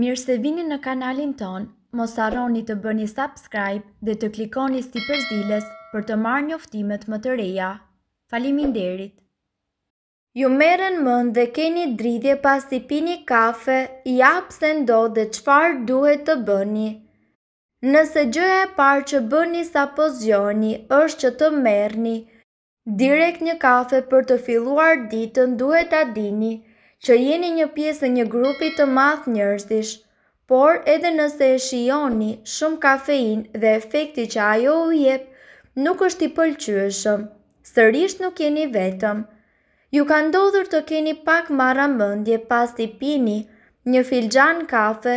Mirë se vini në kanalin ton, mos arroni të bëni subscribe dhe të klikoni sti përzdiles për të marrë një më të reja. Falimin derit! Ju meren mënd dhe keni dridje pas i pini kafe, i apse ndo dhe qfar duhet të bëni. Nëse gjëja e parë që bëni sa pozjoni, është që të merni. Direkt një kafe për të filluar ditën duhet të dini që jeni një pjesë një grupi të math njërstish, por edhe nëse e shioni shumë kafein dhe efekti që ajo u jep, nuk është i pëlqyëshëm, sërrisht nuk jeni vetëm. Ju ka ndodhur të keni pak mara mëndje pas të pini një filxan kafe,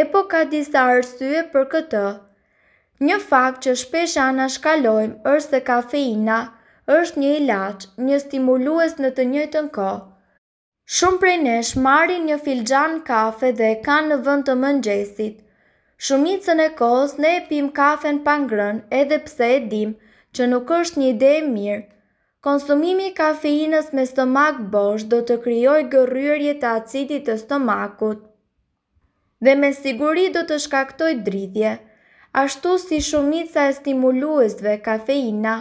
e po ka disa arsye për këtë. Një fakt që shpesh anë shkalojmë është se kafeina është një ilaq, një stimulues në të njëjtën kohë, Shumë prej nesh marrin një filxhan kafe dhe e kanë në vend të mëngjesit. Shumicën e kohës ne e pim kafen pa ngrënë, edhe pse e dim që nuk është një ide e mirë. Konsumimi i kafeinës me stomak bosh do të kryoj gërryrje të acidit të stomakut dhe me siguri do të shkaktoj dridhje. Ashtu si shumica e stimuluesve kafeina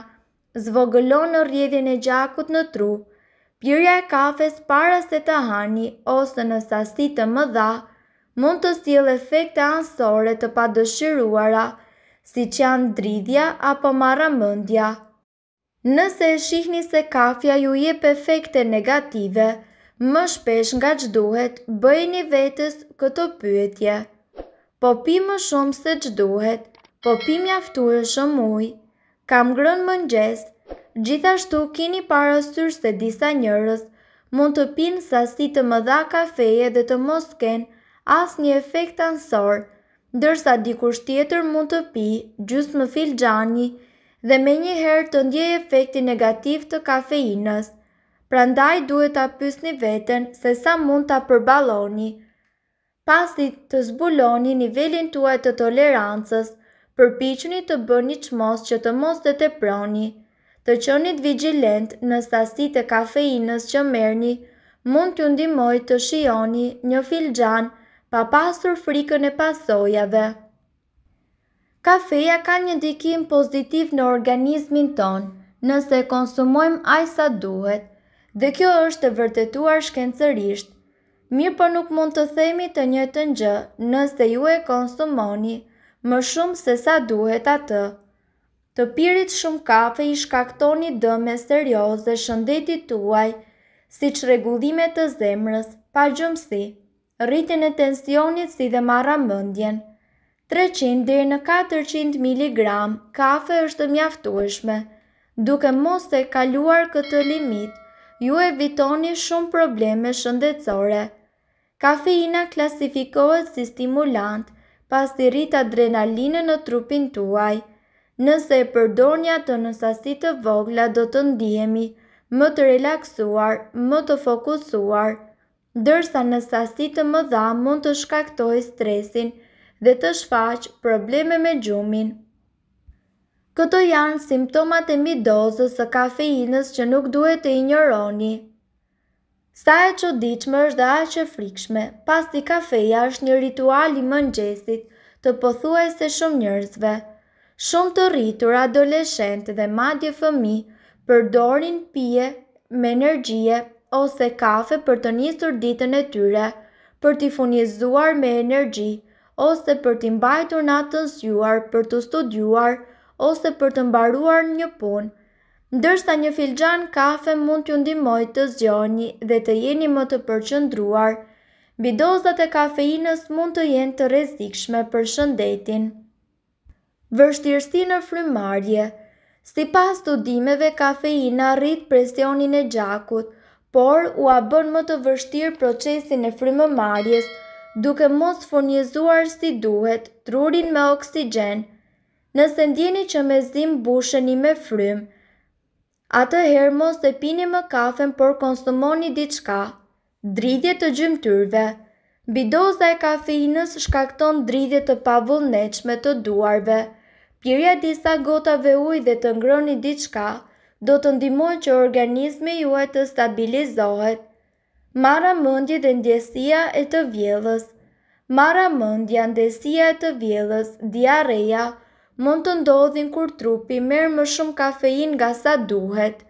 zvogëlon në rrjedhjen e gjakut në trupë, Vjërja e kafes para se të hani ose në sasit të më dha, mund të stil efekte ansore të pa dëshiruara, si që janë dridhja apo maramëndja. Nëse e shihni se kafja ju je për efekte negative, më shpesh nga gjduhet bëjni vetës këto pyetje. Po pi më shumë se gjduhet, po pi mjaftu e shumë ujë, kam grën më Gjithashtu, kini parasysh se disa njërës mund të pinë sasi të mëdha kafeje dhe të mos kenë as një efekt ansor, dërsa dikush tjetër mund të pi gjusë më fil gjani dhe me herë të ndje efekti negativ të kafeinës. Prandaj duhet ta një veten se sa mund ta përballoni. Pasi të zbuloni nivelin tuaj të tolerancës, përpiqeni të bëni çmos që të mos të proni, të qonit vigilent në stasit e kafeinës që mërni, mund të ndimoj të shioni një fil gjanë pa pasur frikën e pasojave. Kafeja ka një dikim pozitiv në organizmin tonë nëse konsumojmë ajsa duhet, dhe kjo është të vërtetuar shkencërisht, mirë për nuk mund të themi të një të një nëse ju e konsumoni më shumë se sa duhet atë. Të pirit shumë kafe i shkaktoni dëme serios dhe shëndetit tuaj, si që regullimet të zemrës, pa gjëmsi, rritin e tensionit si dhe marra mëndjen. 300 dhe në 400 mg kafe është mjaftueshme, duke mos e kaluar këtë limit, ju evitoni shumë probleme shëndetsore. Kafeina klasifikohet si stimulant, pas të rrit adrenalinë në trupin tuaj. Nëse e përdonja të nësasti të vogla do të ndihemi më të relaksuar, më të fokusuar, dërsa nësasti të më dha mund të shkaktoj stresin dhe të shfaq probleme me gjumin. Këto janë simptomat e midozës së kafeinës që nuk duhet të injëroni. Sa e që diqme është dhe aqë frikshme, pas të kafeja është një ritual i mëngjesit të pëthuaj se shumë njërzve. Shumë të rritur adoleshente dhe madje fëmi përdorin pije me energjie ose kafe për të njësër ditën e tyre, për t'i funizuar me energji, ose për t'i mbajtur në atë për t'u studuar, ose për të mbaruar një pun. Ndërsta një filxhan kafe mund t'ju ndimoj të zjoni dhe të jeni më të përqëndruar, bidozat e kafeinës mund të jenë të rezikshme për shëndetin vështirësi në frymarrje. Sipas studimeve, kafeina rrit presionin e gjakut, por u a bën më të vështirë procesin e frymëmarrjes, duke mos furnizuar si duhet trurin me oksigjen. Nëse ndjeni që me zim busheni me frym, atëherë mos e pini më kafen, por konsumoni diçka, dridje të gjymtyrve. Bidoza e kafeinës shkakton dridhje të pavullneqme të duarve. Pirja disa gotave uj dhe të ngroni diçka, do të ndimoj që organizme juaj të stabilizohet. Mara mëndje dhe ndjesia e të vjellës. Mara mëndja ndjesia e të vjellës, diareja, mund të ndodhin kur trupi merë më shumë kafein nga sa duhet.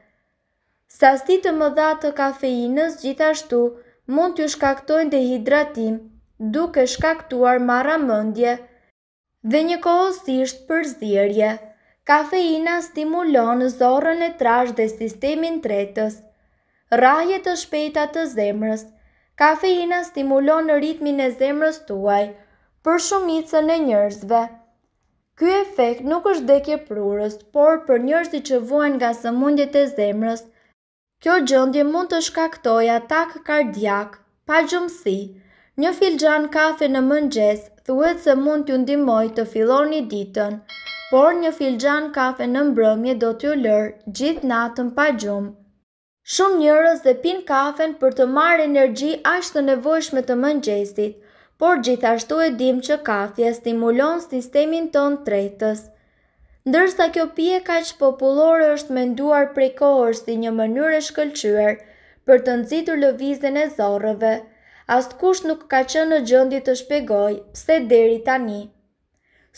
Sasti të më dha të kafeinës gjithashtu, mund të shkaktojnë dehidratim, duke shkaktuar marra mëndje dhe një kohësisht përzirje. Kafeina stimulon zorën e trash dhe sistemin tretës. Rahje të shpejta të zemrës Kafeina stimulon ritmin e zemrës tuaj për shumicën e njerëzve. Ky efekt nuk është dekje prurës, por për njerëzit që vojnë nga sëmundjet e zemrës, Kjo gjëndje mund të shkaktoj atak kardiak, pa gjumësi. Një filxan kafe në mëngjes, thuet se mund t'ju ndimoj të filon një ditën, por një filxan kafe në mbrëmje do t'ju lërë gjithë natën pa gjumë. Shumë njërës dhe pin kafen për të marrë energji ashtë të nevojshme të mëngjesit, por gjithashtu e dim që kafja stimulon sistemin ton tretës ndërsa kjo pje ka që populore është menduar prej kohër si një mënyrë e shkëllqyër për të nëzitur lëvizin e zorëve, as kush nuk ka që në gjëndi të shpegoj pse deri tani.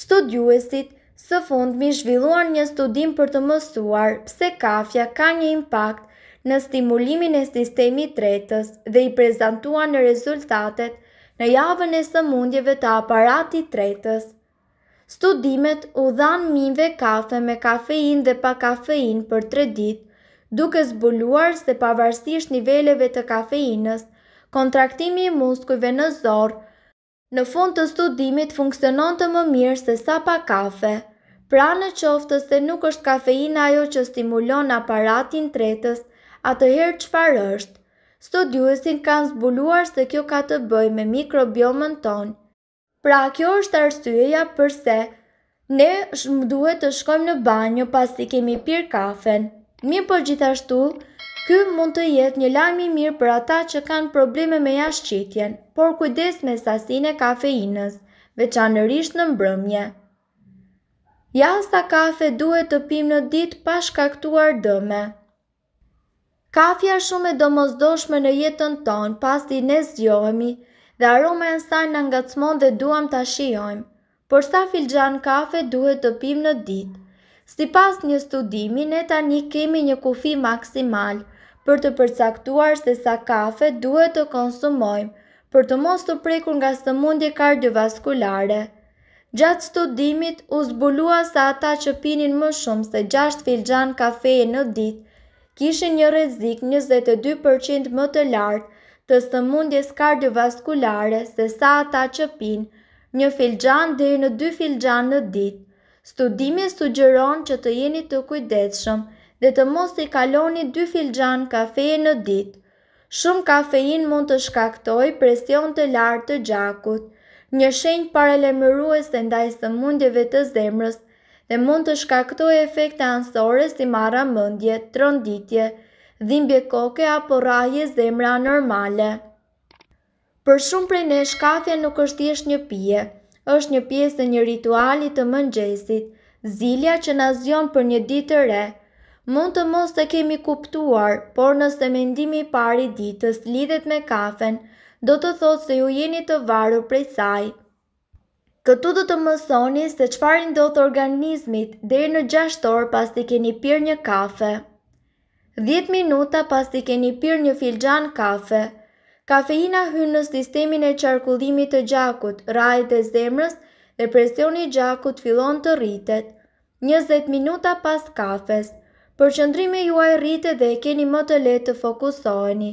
Studiuesit së fund mi zhvilluan një studim për të mësuar pse kafja ka një impact në stimulimin e sistemi tretës dhe i prezentuan në rezultatet në javën e së mundjeve të aparati tretës Studimet u dhanë mive kafe me kafein dhe pa kafein për tre dit, duke zbuluar se pavarësisht niveleve të kafeinës, kontraktimi i muskujve në zorë, në fund të studimit funksionon të më mirë se sa pa kafe. Pra në qoftës se nuk është kafeina ajo që stimulon aparatin tretës, atëherë qëfar është? Studiuesin kanë zbuluar se kjo ka të bëj me mikrobiomën tonë, Pra kjo është arsyeja përse ne shmë duhet të shkojmë në banjo pas të kemi pirë kafen. Mi për po, gjithashtu, ky mund të jetë një lajmë i mirë për ata që kanë probleme me jashqitjen, por kujdes me sasinë e kafeinës, veçanërisht në mbrëmje. Ja sa kafe duhet të pim në ditë pa shkaktuar dëme. Kafja shumë e domosdoshme në jetën tonë pasi ne zgjohemi, dhe aroma e saj në ngacmon dhe duham të shiojmë. por sa filxan kafe duhet të pim në dit. Si pas një studimi, ne tani kemi një kufi maksimal për të përcaktuar se sa kafe duhet të konsumojmë për të mos të prekur nga së mundi kardiovaskulare. Gjatë studimit, u zbulua sa ata që pinin më shumë se 6 filxan kafe në dit, kishin një rezik 22% më të lartë të stëmundjes kardiovaskulare se sa ata që pinë, një filxhan deri në dy filxhan në ditë. Studimi sugjeron që të jeni të kujdesshëm dhe të mos i kaloni dy filxhan kafe në ditë. Shumë kafein mund të shkaktoj presion të lartë të gjakut, një shenjë paralemëruese ndaj sëmundjeve të zemrës dhe mund të shkaktoj efekte ansore si marra mëndje, tronditje, dhimbje koke apo rahje zemra normale. Për shumë prej nesh kafja nuk është thjesht një pije, është një pjesë e një rituali të mëngjesit, zilja që na zgjon për një ditë të re. Mund të mos të kemi kuptuar, por nëse mendimi i parë ditës lidhet me kafen, do të thotë se ju jeni të varur prej saj. Këtu do të mësoni se qëfarin do të organizmit dhe në gjashtor pas të keni pyrë një kafe. 10 minuta pas të keni pyrë një filxan kafe. Kafeina hynë në sistemin e qarkullimit të gjakut, rajt e zemrës dhe presjoni gjakut fillon të rritet. 20 minuta pas kafes. Për qëndrimi juaj rritet dhe keni më të letë të fokusoheni.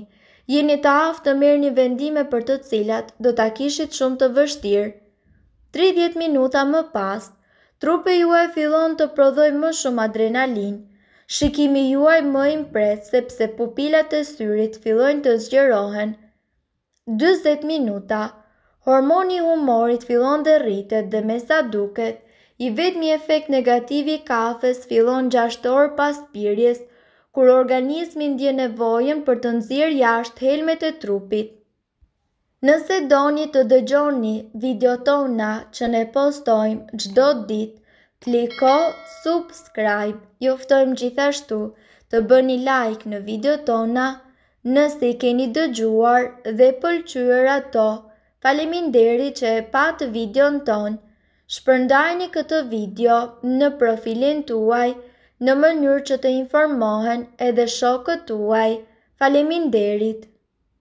Jeni të aftë të merë një vendime për të cilat, do të kishit shumë të vështirë. 30 minuta më pas, trupe juaj fillon të prodhoj më shumë adrenalinë. Shikimi juaj më impret sepse pupilat e syrit fillojnë të zgjerohen. 20 minuta, hormoni humorit fillon dhe rritet dhe me sa duket, i vetëmi efekt negativ i kafes fillon 6 orë pas pirjes, kur organismin dje nevojen për të nëzirë jashtë helmet e trupit. Nëse doni të dëgjoni video tona që ne postojmë gjdo ditë, kliko subscribe. Juftojmë gjithashtu të bëni like në video tona nëse i keni dëgjuar dhe pëlqyer ato. faleminderit që e patë videon tonë. Shpërndajni këtë video në profilin tuaj në mënyrë që të informohen edhe shokët tuaj. Faleminderit!